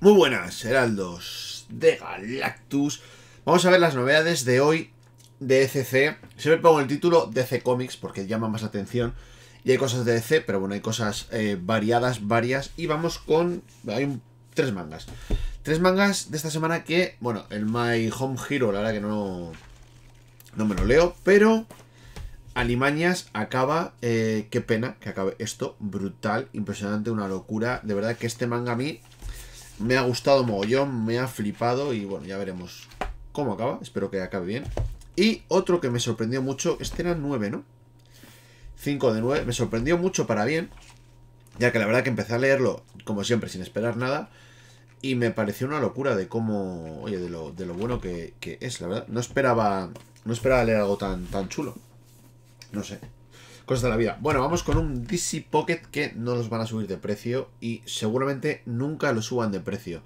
Muy buenas, heraldos de Galactus. Vamos a ver las novedades de hoy de ECC. Siempre pongo el título DC Comics porque llama más atención. Y hay cosas de DC, pero bueno, hay cosas eh, variadas, varias. Y vamos con... Hay tres mangas. Tres mangas de esta semana que... Bueno, el My Home Hero, la verdad que no... No me lo leo, pero... Alimañas acaba, eh, qué pena que acabe esto, brutal, impresionante, una locura. De verdad que este manga a mí me ha gustado mogollón, me ha flipado y bueno, ya veremos cómo acaba. Espero que acabe bien. Y otro que me sorprendió mucho, este era 9, ¿no? 5 de 9, me sorprendió mucho para bien, ya que la verdad que empecé a leerlo, como siempre, sin esperar nada, y me pareció una locura de cómo, oye, de lo, de lo bueno que, es, la verdad. No esperaba, no esperaba leer algo tan, tan chulo. No sé, Cosas de la vida. Bueno, vamos con un DC Pocket que no los van a subir de precio y seguramente nunca lo suban de precio.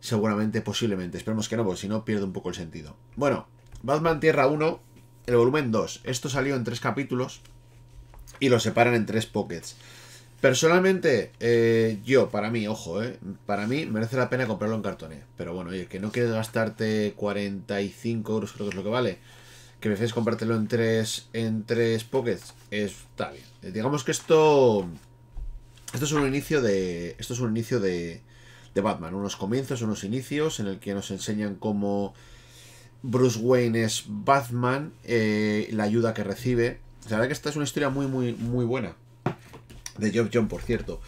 Seguramente, posiblemente. Esperemos que no, porque si no pierde un poco el sentido. Bueno, Batman Tierra 1, el volumen 2. Esto salió en tres capítulos y lo separan en tres pockets. Personalmente, eh, yo, para mí, ojo, eh, para mí merece la pena comprarlo en cartón. Pero bueno, oye, que no quieres gastarte 45 euros, creo que es lo que vale que prefieres compártelo en tres, en tres pockets, está bien. Eh, digamos que esto... Esto es un inicio de... Esto es un inicio de, de Batman. Unos comienzos, unos inicios en el que nos enseñan cómo Bruce Wayne es Batman, eh, la ayuda que recibe. La verdad que esta es una historia muy, muy, muy buena. De Job John, por cierto.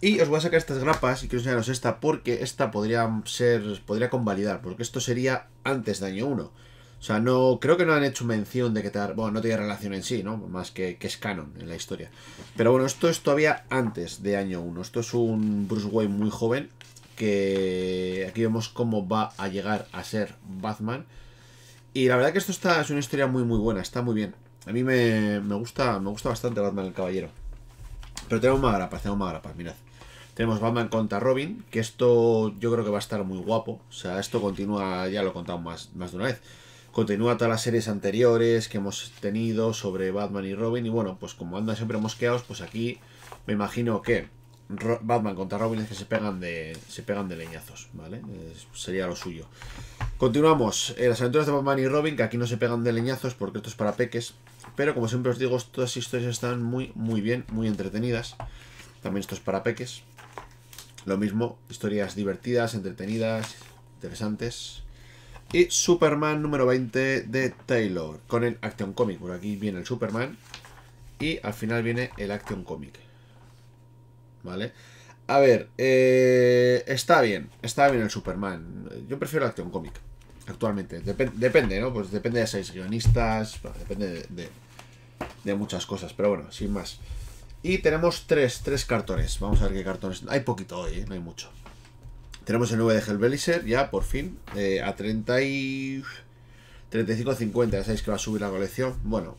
Y os voy a sacar estas grapas y quiero enseñaros esta porque esta podría ser, podría convalidar, porque esto sería antes de año 1. O sea, no creo que no han hecho mención de que te, bueno, no tiene relación en sí, ¿no? Más que, que es canon en la historia. Pero bueno, esto es todavía antes de año 1. Esto es un Bruce Wayne muy joven que aquí vemos cómo va a llegar a ser Batman. Y la verdad que esto está, es una historia muy muy buena, está muy bien. A mí me, me gusta me gusta bastante Batman el Caballero. Pero tenemos más grapas, tenemos más grapas, mirad. Tenemos Batman contra Robin, que esto yo creo que va a estar muy guapo. O sea, esto continúa, ya lo he contado más, más de una vez continúa todas las series anteriores que hemos tenido sobre Batman y Robin. Y bueno, pues como andan siempre mosqueados, pues aquí me imagino que Batman contra Robin es que se pegan de, se pegan de leñazos, ¿vale? sería lo suyo. Continuamos. Eh, las aventuras de Batman y Robin, que aquí no se pegan de leñazos porque esto es para peques. Pero como siempre os digo, todas las historias están muy, muy bien, muy entretenidas. También esto es para peques. Lo mismo, historias divertidas, entretenidas, interesantes y Superman número 20 de Taylor con el Action Comic. Por aquí viene el Superman y al final viene el Action Comic. ¿Vale? A ver, eh, está bien, está bien el Superman. Yo prefiero el Action Comic actualmente. depende, ¿no? Pues depende de seis guionistas, depende de, de, muchas cosas, pero bueno, sin más. Y tenemos tres, tres cartones. Vamos a ver qué cartones. Hay poquito hoy, ¿eh? no hay mucho. Tenemos el 9 de Hellblazer, ya por fin, eh, a 30 y... 50, ya sabéis que va a subir la colección. Bueno,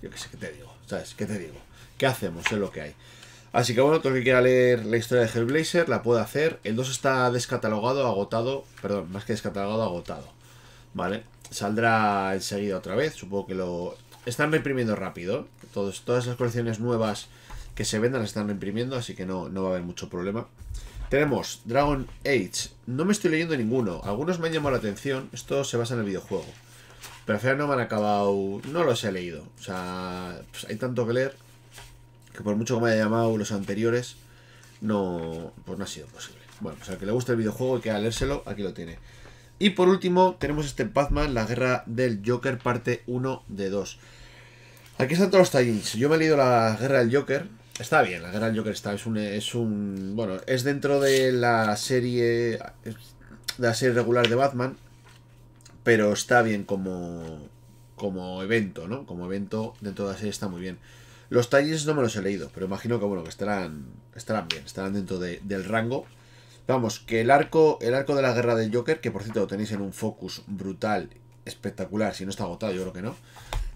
yo qué sé, ¿qué te digo? ¿Sabes? ¿Qué te digo? ¿Qué hacemos? Es lo que hay. Así que bueno, todo el que quiera leer la historia de Hellblazer la puede hacer. El 2 está descatalogado, agotado, perdón, más que descatalogado, agotado. Vale, saldrá enseguida otra vez, supongo que lo... Están reprimiendo rápido, Todos, todas las colecciones nuevas que se vendan están reimprimiendo, así que no, no va a haber mucho problema. Tenemos Dragon Age. No me estoy leyendo ninguno. Algunos me han llamado la atención. Esto se basa en el videojuego. Pero al final no me han acabado. No los he leído. O sea, pues hay tanto que leer que por mucho que me haya llamado los anteriores, no, pues no ha sido posible. Bueno, pues al que le gusta el videojuego y que leérselo, aquí lo tiene. Y por último, tenemos este pathman La Guerra del Joker, parte 1 de 2. Aquí están todos los tallings. Yo me he leído La Guerra del Joker, Está bien, la guerra del Joker está. Es un, es un. Bueno, es dentro de la serie. De la serie regular de Batman. Pero está bien como. Como evento, ¿no? Como evento dentro de la serie está muy bien. Los talleres no me los he leído, pero imagino que bueno, que estarán. Estarán bien, estarán dentro del rango. Vamos, que el arco, el arco de la guerra del Joker, que por cierto lo tenéis en un focus brutal, espectacular, si no está agotado, yo creo que no.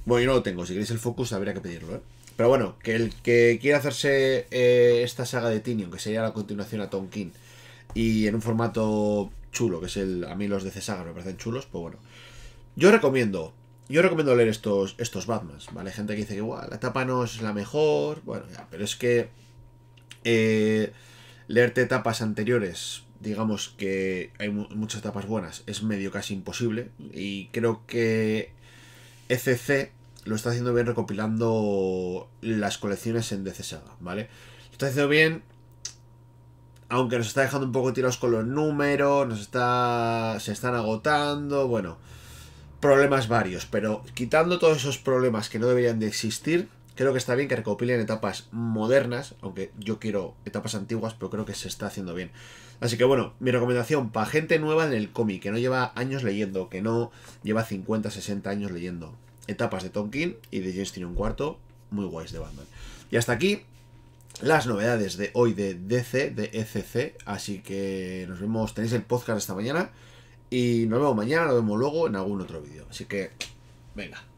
Bueno, yo no lo tengo, si queréis el focus habría que pedirlo, ¿eh? Pero bueno, que el que quiera hacerse eh, esta saga de Tinion, que sería la continuación a Tonkin, y en un formato chulo, que es el. A mí los de Saga me parecen chulos, pues bueno. Yo recomiendo. Yo recomiendo leer estos, estos Batmans, ¿vale? Gente que dice que la etapa no es la mejor. Bueno, ya, pero es que. Eh, leerte etapas anteriores, digamos que hay muchas etapas buenas, es medio casi imposible. Y creo que. ECC lo está haciendo bien recopilando las colecciones en DC Saga, ¿vale? Lo está haciendo bien, aunque nos está dejando un poco tirados con los números, nos está, se están agotando, bueno, problemas varios, pero quitando todos esos problemas que no deberían de existir, creo que está bien que recopilen etapas modernas, aunque yo quiero etapas antiguas, pero creo que se está haciendo bien. Así que bueno, mi recomendación para gente nueva en el cómic, que no lleva años leyendo, que no lleva 50, 60 años leyendo, etapas de Tonkin y de James tiene un cuarto muy guays de Batman. Y hasta aquí las novedades de hoy de DC, de ECC, así que nos vemos, tenéis el podcast esta mañana y nos vemos mañana, nos vemos luego en algún otro vídeo. Así que, venga.